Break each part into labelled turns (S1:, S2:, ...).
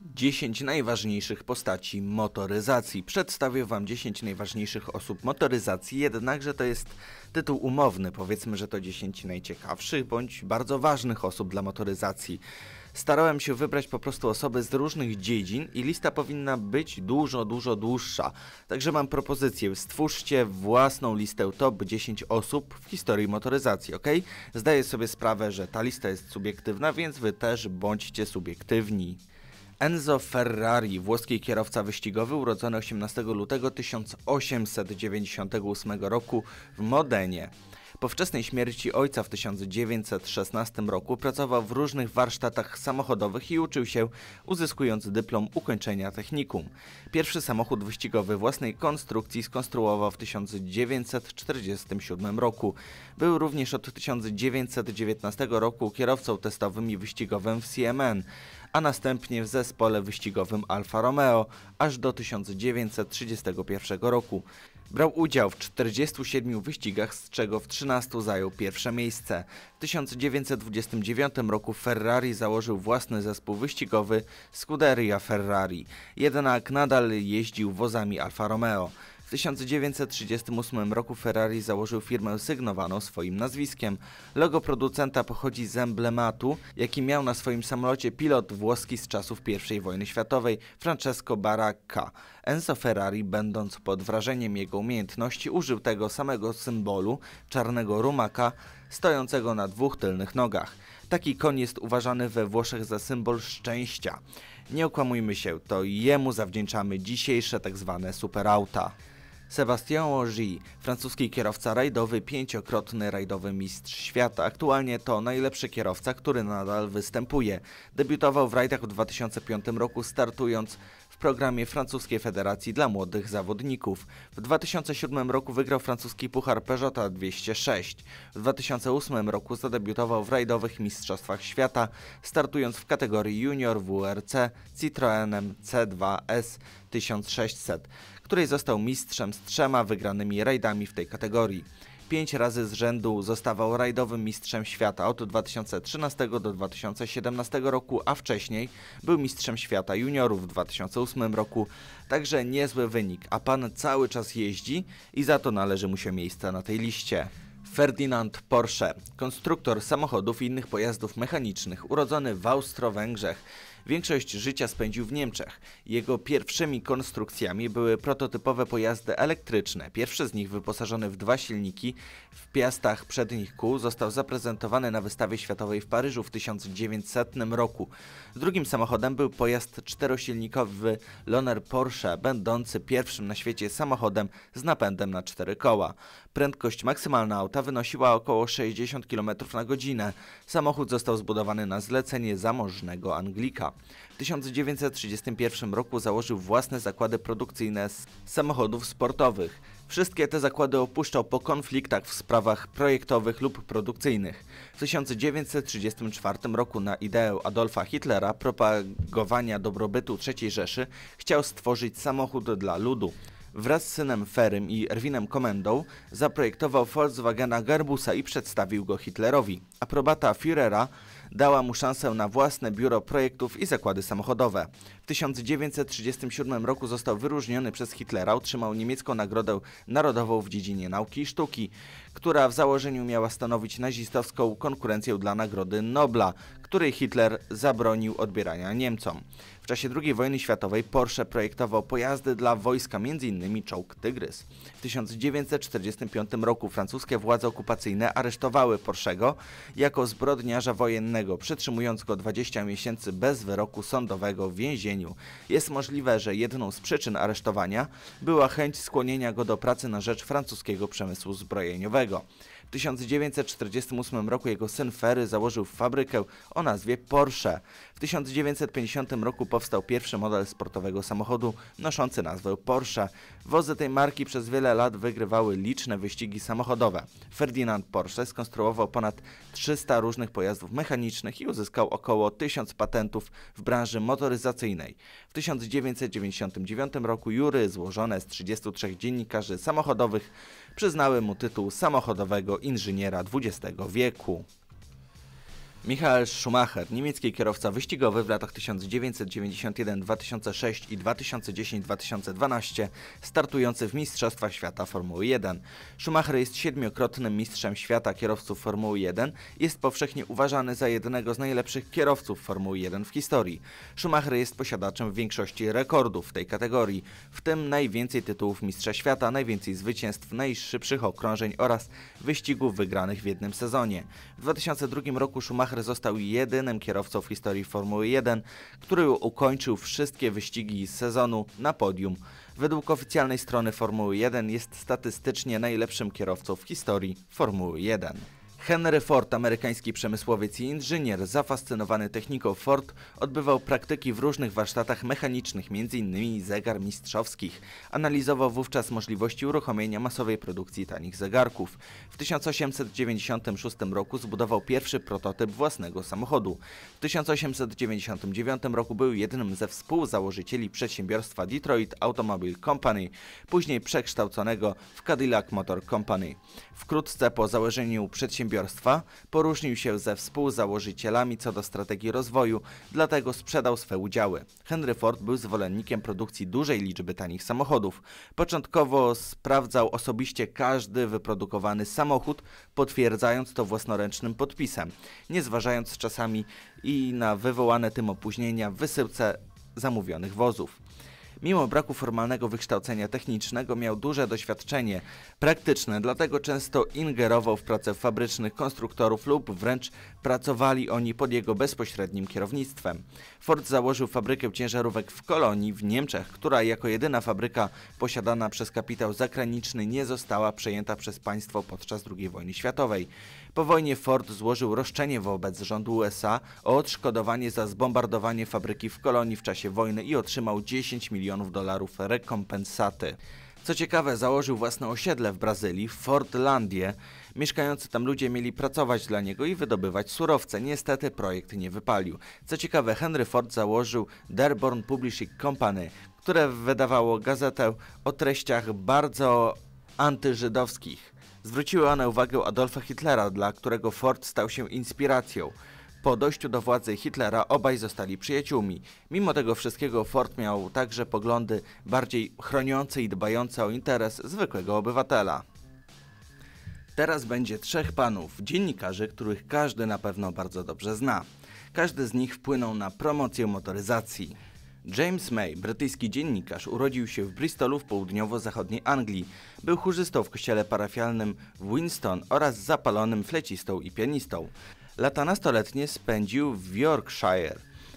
S1: 10 najważniejszych postaci motoryzacji. Przedstawię Wam 10 najważniejszych osób motoryzacji, jednakże to jest tytuł umowny. Powiedzmy, że to 10 najciekawszych bądź bardzo ważnych osób dla motoryzacji. Starałem się wybrać po prostu osoby z różnych dziedzin i lista powinna być dużo, dużo dłuższa. Także mam propozycję, stwórzcie własną listę top 10 osób w historii motoryzacji, ok? Zdaję sobie sprawę, że ta lista jest subiektywna, więc Wy też bądźcie subiektywni. Enzo Ferrari, włoski kierowca wyścigowy, urodzony 18 lutego 1898 roku w Modenie. Po wczesnej śmierci ojca w 1916 roku pracował w różnych warsztatach samochodowych i uczył się, uzyskując dyplom ukończenia technikum. Pierwszy samochód wyścigowy własnej konstrukcji skonstruował w 1947 roku. Był również od 1919 roku kierowcą testowym i wyścigowym w CMN, a następnie w zespole wyścigowym Alfa Romeo aż do 1931 roku. Brał udział w 47 wyścigach, z czego w 13 zajął pierwsze miejsce. W 1929 roku Ferrari założył własny zespół wyścigowy Scuderia Ferrari, jednak nadal jeździł wozami Alfa Romeo. W 1938 roku Ferrari założył firmę sygnowaną swoim nazwiskiem. Logo producenta pochodzi z emblematu, jaki miał na swoim samolocie pilot włoski z czasów I wojny światowej Francesco Baracca. Enzo Ferrari, będąc pod wrażeniem jego umiejętności, użył tego samego symbolu czarnego rumaka stojącego na dwóch tylnych nogach. Taki koń jest uważany we Włoszech za symbol szczęścia. Nie okłamujmy się, to jemu zawdzięczamy dzisiejsze tak zwane superauta. Sébastien Ogier, francuski kierowca rajdowy, pięciokrotny rajdowy mistrz świata. Aktualnie to najlepszy kierowca, który nadal występuje. Debiutował w rajdach w 2005 roku, startując w programie Francuskiej Federacji dla Młodych Zawodników. W 2007 roku wygrał francuski Puchar Peugeot 206. W 2008 roku zadebiutował w rajdowych Mistrzostwach Świata, startując w kategorii junior WRC Citroenem C2S 1600 której został mistrzem z trzema wygranymi rajdami w tej kategorii. Pięć razy z rzędu zostawał rajdowym mistrzem świata od 2013 do 2017 roku, a wcześniej był mistrzem świata juniorów w 2008 roku. Także niezły wynik, a pan cały czas jeździ i za to należy mu się miejsce na tej liście. Ferdinand Porsche, konstruktor samochodów i innych pojazdów mechanicznych, urodzony w Austro-Węgrzech. Większość życia spędził w Niemczech. Jego pierwszymi konstrukcjami były prototypowe pojazdy elektryczne. Pierwszy z nich wyposażony w dwa silniki w piastach przednich kół został zaprezentowany na wystawie światowej w Paryżu w 1900 roku. Drugim samochodem był pojazd czterosilnikowy Loner Porsche, będący pierwszym na świecie samochodem z napędem na cztery koła. Prędkość maksymalna auta wynosiła około 60 km na godzinę. Samochód został zbudowany na zlecenie zamożnego Anglika. W 1931 roku założył własne zakłady produkcyjne z samochodów sportowych. Wszystkie te zakłady opuszczał po konfliktach w sprawach projektowych lub produkcyjnych. W 1934 roku na ideę Adolfa Hitlera propagowania dobrobytu III Rzeszy chciał stworzyć samochód dla ludu wraz z synem Ferym i Erwinem Komendą zaprojektował Volkswagena Garbusa i przedstawił go Hitlerowi. Aprobata Führera dała mu szansę na własne biuro projektów i zakłady samochodowe. W 1937 roku został wyróżniony przez Hitlera, otrzymał niemiecką Nagrodę Narodową w dziedzinie nauki i sztuki, która w założeniu miała stanowić nazistowską konkurencję dla Nagrody Nobla, której Hitler zabronił odbierania Niemcom. W czasie II wojny światowej Porsche projektował pojazdy dla wojska, m.in. czołg Tygrys. W 1945 roku francuskie władze okupacyjne aresztowały Porschego jako zbrodniarza wojennego, przytrzymując go 20 miesięcy bez wyroku sądowego w więzieniu jest możliwe, że jedną z przyczyn aresztowania była chęć skłonienia go do pracy na rzecz francuskiego przemysłu zbrojeniowego. 1948 roku jego syn Ferry założył fabrykę o nazwie Porsche. W 1950 roku powstał pierwszy model sportowego samochodu noszący nazwę Porsche. Wozy tej marki przez wiele lat wygrywały liczne wyścigi samochodowe. Ferdinand Porsche skonstruował ponad 300 różnych pojazdów mechanicznych i uzyskał około 1000 patentów w branży motoryzacyjnej. W 1999 roku jury złożone z 33 dziennikarzy samochodowych przyznały mu tytuł samochodowego inżyniera XX wieku. Michael Schumacher, niemiecki kierowca wyścigowy w latach 1991-2006 i 2010-2012, startujący w mistrzostwa Świata Formuły 1. Schumacher jest siedmiokrotnym mistrzem świata kierowców Formuły 1 i jest powszechnie uważany za jednego z najlepszych kierowców Formuły 1 w historii. Schumacher jest posiadaczem większości rekordów w tej kategorii, w tym najwięcej tytułów Mistrza Świata, najwięcej zwycięstw, najszybszych okrążeń oraz wyścigów wygranych w jednym sezonie. W 2002 roku Schumacher Schumacher został jedynym kierowcą w historii Formuły 1, który ukończył wszystkie wyścigi sezonu na podium. Według oficjalnej strony Formuły 1 jest statystycznie najlepszym kierowcą w historii Formuły 1. Henry Ford, amerykański przemysłowiec i inżynier, zafascynowany techniką Ford, odbywał praktyki w różnych warsztatach mechanicznych, m.in. zegar mistrzowskich. Analizował wówczas możliwości uruchomienia masowej produkcji tanich zegarków. W 1896 roku zbudował pierwszy prototyp własnego samochodu. W 1899 roku był jednym ze współzałożycieli przedsiębiorstwa Detroit Automobile Company, później przekształconego w Cadillac Motor Company. Wkrótce po założeniu przedsiębiorstwa przedsiębiorstwa poróżnił się ze współzałożycielami co do strategii rozwoju, dlatego sprzedał swe udziały. Henry Ford był zwolennikiem produkcji dużej liczby tanich samochodów. Początkowo sprawdzał osobiście każdy wyprodukowany samochód, potwierdzając to własnoręcznym podpisem, nie zważając czasami i na wywołane tym opóźnienia w wysyłce zamówionych wozów. Mimo braku formalnego wykształcenia technicznego miał duże doświadczenie praktyczne, dlatego często ingerował w pracę fabrycznych konstruktorów lub wręcz pracowali oni pod jego bezpośrednim kierownictwem. Ford założył fabrykę ciężarówek w Kolonii w Niemczech, która jako jedyna fabryka posiadana przez kapitał zagraniczny nie została przejęta przez państwo podczas II wojny światowej. Po wojnie Ford złożył roszczenie wobec rządu USA o odszkodowanie za zbombardowanie fabryki w kolonii w czasie wojny i otrzymał 10 milionów dolarów rekompensaty. Co ciekawe, założył własne osiedle w Brazylii, Fordlandię. Mieszkający tam ludzie mieli pracować dla niego i wydobywać surowce. Niestety projekt nie wypalił. Co ciekawe, Henry Ford założył Dearborn Publishing Company, które wydawało gazetę o treściach bardzo antyżydowskich. Zwróciły one uwagę Adolfa Hitlera, dla którego Ford stał się inspiracją. Po dojściu do władzy Hitlera obaj zostali przyjaciółmi. Mimo tego wszystkiego Ford miał także poglądy bardziej chroniące i dbające o interes zwykłego obywatela. Teraz będzie trzech panów, dziennikarzy, których każdy na pewno bardzo dobrze zna. Każdy z nich wpłynął na promocję motoryzacji. James May, brytyjski dziennikarz, urodził się w Bristolu w południowo-zachodniej Anglii. Był chórzystą w kościele parafialnym w Winston oraz zapalonym flecistą i pianistą. Lata nastoletnie spędził w Yorkshire.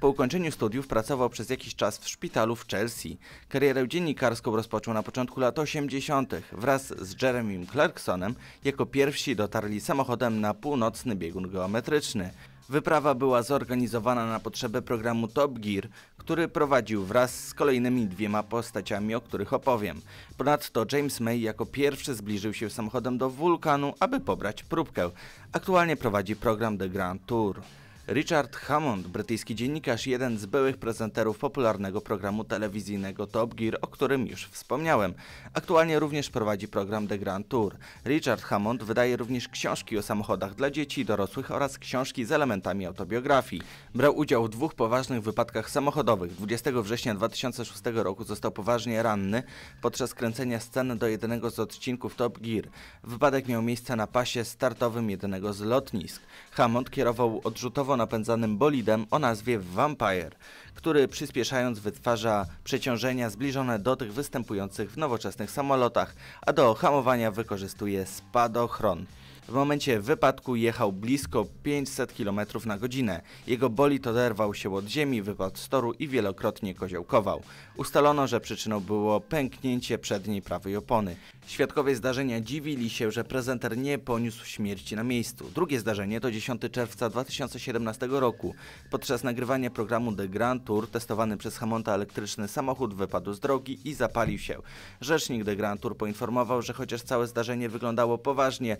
S1: Po ukończeniu studiów pracował przez jakiś czas w szpitalu w Chelsea. Karierę dziennikarską rozpoczął na początku lat 80. Wraz z Jeremym Clarksonem jako pierwsi dotarli samochodem na północny biegun geometryczny. Wyprawa była zorganizowana na potrzeby programu Top Gear, który prowadził wraz z kolejnymi dwiema postaciami, o których opowiem. Ponadto James May jako pierwszy zbliżył się samochodem do wulkanu, aby pobrać próbkę. Aktualnie prowadzi program The Grand Tour. Richard Hammond, brytyjski dziennikarz, jeden z byłych prezenterów popularnego programu telewizyjnego Top Gear, o którym już wspomniałem. Aktualnie również prowadzi program The Grand Tour. Richard Hammond wydaje również książki o samochodach dla dzieci i dorosłych oraz książki z elementami autobiografii. Brał udział w dwóch poważnych wypadkach samochodowych. 20 września 2006 roku został poważnie ranny podczas kręcenia sceny do jednego z odcinków Top Gear. Wypadek miał miejsce na pasie startowym jednego z lotnisk. Hammond kierował odrzutową napędzanym bolidem o nazwie Vampire, który przyspieszając wytwarza przeciążenia zbliżone do tych występujących w nowoczesnych samolotach, a do hamowania wykorzystuje spadochron. W momencie wypadku jechał blisko 500 km na godzinę. Jego bolid oderwał się od ziemi, wypadł z toru i wielokrotnie koziołkował. Ustalono, że przyczyną było pęknięcie przedniej prawej opony. Świadkowie zdarzenia dziwili się, że prezenter nie poniósł śmierci na miejscu. Drugie zdarzenie to 10 czerwca 2017 roku. Podczas nagrywania programu The Grand Tour testowany przez Hamonta elektryczny samochód wypadł z drogi i zapalił się. Rzecznik The Grand Tour poinformował, że chociaż całe zdarzenie wyglądało poważnie,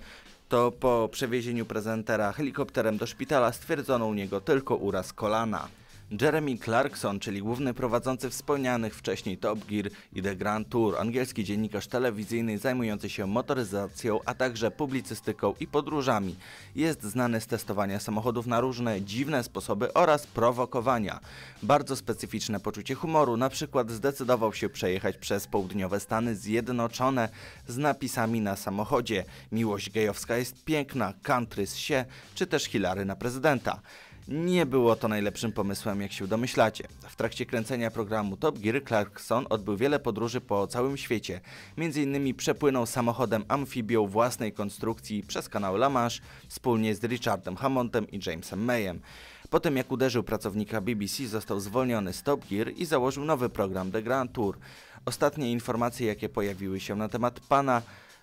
S1: to po przewiezieniu prezentera helikopterem do szpitala stwierdzono u niego tylko uraz kolana. Jeremy Clarkson, czyli główny prowadzący wspomnianych wcześniej Top Gear i The Grand Tour, angielski dziennikarz telewizyjny zajmujący się motoryzacją, a także publicystyką i podróżami. Jest znany z testowania samochodów na różne dziwne sposoby oraz prowokowania. Bardzo specyficzne poczucie humoru, na przykład zdecydował się przejechać przez południowe Stany Zjednoczone z napisami na samochodzie. Miłość gejowska jest piękna, country z sie, czy też Hilary na prezydenta. Nie było to najlepszym pomysłem, jak się domyślacie. W trakcie kręcenia programu Top Gear Clarkson odbył wiele podróży po całym świecie. Między innymi przepłynął samochodem amfibią własnej konstrukcji przez kanał La Manche wspólnie z Richardem Hammontem i Jamesem Mayem. Po tym jak uderzył pracownika BBC został zwolniony z Top Gear i założył nowy program The Grand Tour. Ostatnie informacje jakie pojawiły się na temat pana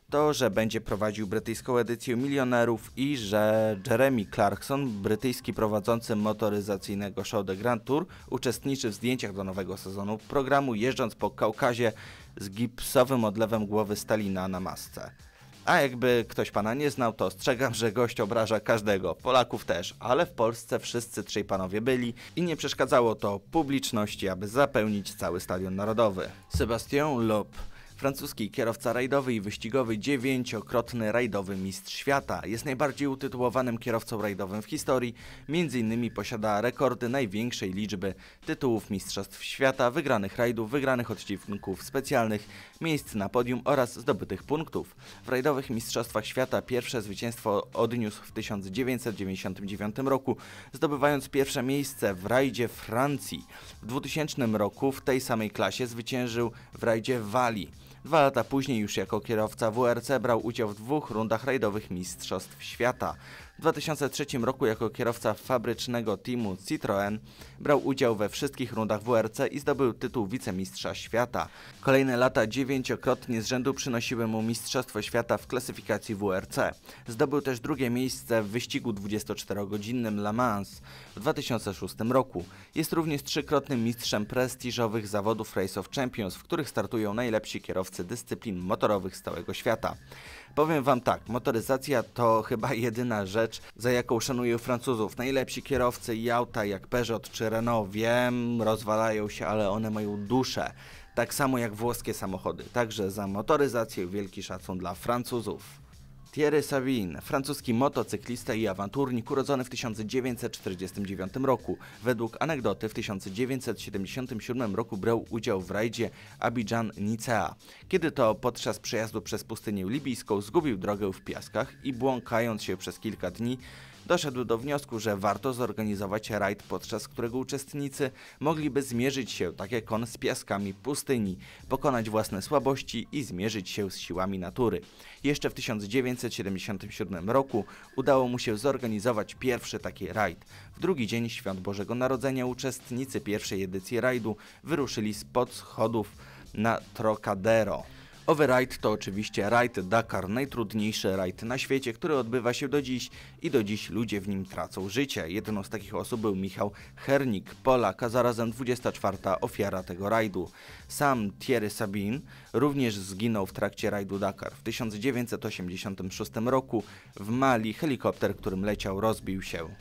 S1: to, że będzie prowadził brytyjską edycję milionerów i że Jeremy Clarkson, brytyjski prowadzący motoryzacyjnego show The Grand Tour, uczestniczy w zdjęciach do nowego sezonu programu, jeżdżąc po Kaukazie z gipsowym odlewem głowy Stalina na masce. A jakby ktoś pana nie znał, to ostrzegam, że gość obraża każdego, Polaków też, ale w Polsce wszyscy trzej panowie byli i nie przeszkadzało to publiczności, aby zapełnić cały stadion narodowy. Sebastian Lop. Francuski kierowca rajdowy i wyścigowy, dziewięciokrotny rajdowy mistrz świata. Jest najbardziej utytułowanym kierowcą rajdowym w historii. Między innymi posiada rekordy największej liczby tytułów mistrzostw świata, wygranych rajdów, wygranych odcinków specjalnych, miejsc na podium oraz zdobytych punktów. W rajdowych mistrzostwach świata pierwsze zwycięstwo odniósł w 1999 roku, zdobywając pierwsze miejsce w rajdzie Francji. W 2000 roku w tej samej klasie zwyciężył w rajdzie Walii. Dwa lata później już jako kierowca WRC brał udział w dwóch rundach rajdowych Mistrzostw Świata. W 2003 roku jako kierowca fabrycznego teamu Citroën brał udział we wszystkich rundach WRC i zdobył tytuł wicemistrza świata. Kolejne lata dziewięciokrotnie z rzędu przynosiły mu Mistrzostwo Świata w klasyfikacji WRC. Zdobył też drugie miejsce w wyścigu 24-godzinnym Le Mans w 2006 roku. Jest również trzykrotnym mistrzem prestiżowych zawodów Race of Champions, w których startują najlepsi kierowcy dyscyplin motorowych z całego świata. Powiem wam tak, motoryzacja to chyba jedyna rzecz, za jaką szanuję Francuzów. Najlepsi kierowcy i auta jak Peugeot czy Renault, wiem, rozwalają się, ale one mają duszę. Tak samo jak włoskie samochody. Także za motoryzację wielki szacun dla Francuzów. Thierry Savin, francuski motocyklista i awanturnik urodzony w 1949 roku. Według anegdoty w 1977 roku brał udział w rajdzie Abidjan-Nicea, kiedy to podczas przejazdu przez pustynię libijską zgubił drogę w piaskach i błąkając się przez kilka dni doszedł do wniosku, że warto zorganizować rajd, podczas którego uczestnicy mogliby zmierzyć się, tak jak on, z piaskami pustyni, pokonać własne słabości i zmierzyć się z siłami natury. Jeszcze w 1977 roku udało mu się zorganizować pierwszy taki rajd. W drugi dzień Świąt Bożego Narodzenia uczestnicy pierwszej edycji rajdu wyruszyli spod schodów na Trocadero. Override to oczywiście rajd Dakar, najtrudniejszy rajd na świecie, który odbywa się do dziś i do dziś ludzie w nim tracą życie. Jedną z takich osób był Michał Hernik, Polak, a zarazem 24. ofiara tego rajdu. Sam Thierry Sabine również zginął w trakcie rajdu Dakar. W 1986 roku w Mali helikopter, którym leciał, rozbił się.